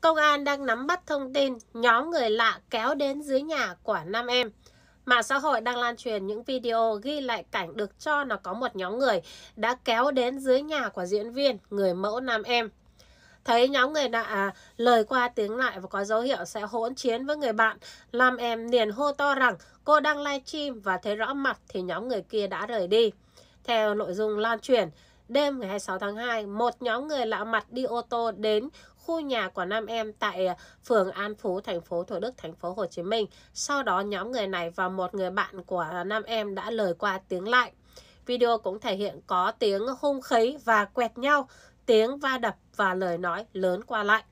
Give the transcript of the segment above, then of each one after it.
Công an đang nắm bắt thông tin nhóm người lạ kéo đến dưới nhà của nam em. Mạng xã hội đang lan truyền những video ghi lại cảnh được cho là có một nhóm người đã kéo đến dưới nhà của diễn viên người mẫu nam em. Thấy nhóm người lạ, à, lời qua tiếng lại và có dấu hiệu sẽ hỗn chiến với người bạn, làm em liền hô to rằng cô đang livestream và thấy rõ mặt thì nhóm người kia đã rời đi. Theo nội dung lan truyền, Đêm ngày 26 tháng 2, một nhóm người lạ mặt đi ô tô đến khu nhà của nam em tại à, phường An Phú, thành phố Thủ Đức, thành phố Hồ Chí Minh. Sau đó nhóm người này và một người bạn của nam em đã lời qua tiếng lại. Video cũng thể hiện có tiếng hung khí và quẹt nhau, tiếng va đập và lời nói lớn qua lại.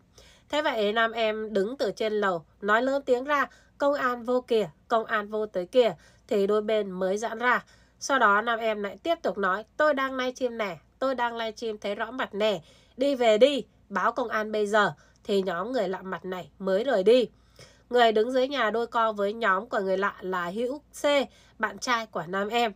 Thế vậy nam em đứng từ trên lầu, nói lớn tiếng ra, công an vô kìa, công an vô tới kìa, thì đôi bên mới giãn ra. Sau đó nam em lại tiếp tục nói, tôi đang nay stream nè, tôi đang livestream thấy rõ mặt nè, đi về đi, báo công an bây giờ, thì nhóm người lạ mặt này mới rời đi. Người đứng dưới nhà đôi co với nhóm của người lạ là Hữu C, bạn trai của nam em.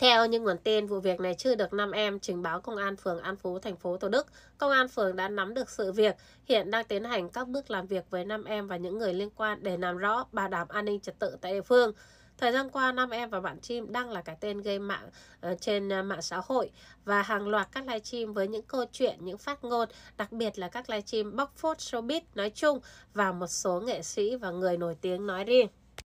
Theo những nguồn tin, vụ việc này chưa được nam em trình báo Công an phường An Phú, thành phố Thủ Đức. Công an phường đã nắm được sự việc, hiện đang tiến hành các bước làm việc với nam em và những người liên quan để làm rõ bảo đảm an ninh trật tự tại địa phương. Thời gian qua, Nam Em và Bạn Chim đang là cái tên gây mạng uh, trên ờ, mạng xã hội và hàng loạt các live stream với những câu chuyện, những phát ngôn, đặc biệt là các live stream bóc phốt showbiz nói chung và một số nghệ sĩ và người nổi tiếng nói riêng.